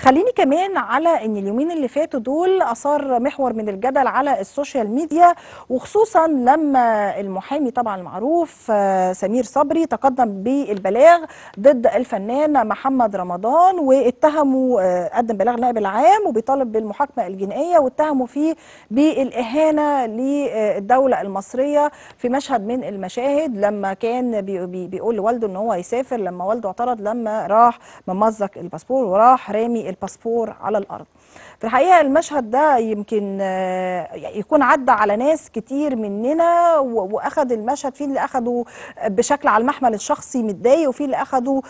خليني كمان على ان اليومين اللي فاتوا دول اثار محور من الجدل على السوشيال ميديا وخصوصا لما المحامي طبعا المعروف آه، سمير صبري تقدم بالبلاغ ضد الفنان محمد رمضان واتهموا آه، قدم بلاغ النائب العام وبيطالب بالمحاكمه الجنائيه واتهموا فيه بالاهانه للدوله المصريه في مشهد من المشاهد لما كان بيقول لوالده ان هو يسافر لما والده اعترض لما راح ممزق الباسبور وراح رامي الباسبور على الارض في الحقيقه المشهد ده يمكن آه، يكون عدى على ناس كتير مننا واخد المشهد في اللي اخده بشكل على المحمل الشخصي متضايق وفي اللي اخده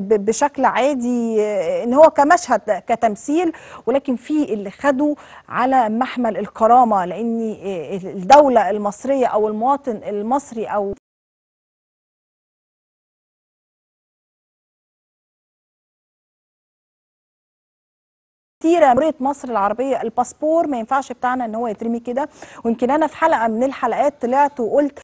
بشكل عادي آه، ان هو كمشهد كتمثيل ولكن في اللي خده على محمل الكرامه لان آه، الدوله المصريه او المواطن المصري او كتيره مريت مصر العربيه الباسبور ما ينفعش بتاعنا ان هو يترمي كده ويمكن انا في حلقه من الحلقات طلعت وقلت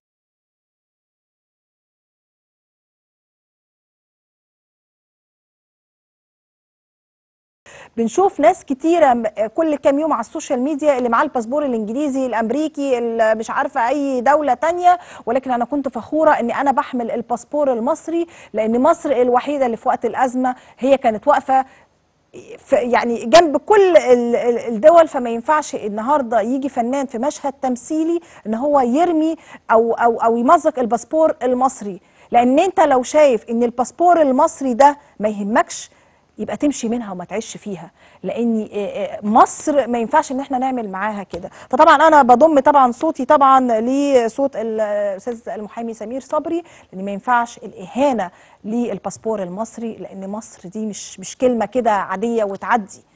بنشوف ناس كتيره كل كام يوم على السوشيال ميديا اللي معاه الباسبور الانجليزي الامريكي اللي مش عارفه اي دوله تانية ولكن انا كنت فخوره ان انا بحمل الباسبور المصري لان مصر الوحيده اللي في وقت الازمه هي كانت واقفه يعني جنب كل الدول فما ينفعش النهارده يجي فنان في مشهد تمثيلي ان هو يرمي او او او يمزق الباسبور المصري لان انت لو شايف ان الباسبور المصري ده ما يهمكش يبقى تمشي منها وما تعيش فيها لان مصر ما ينفعش ان احنا نعمل معاها كده فطبعا انا بضم طبعا صوتي طبعا لصوت الاستاذ المحامي سمير صبري لان ما ينفعش الاهانه للباسبور المصري لان مصر دي مش مش كلمه كده عاديه وتعدي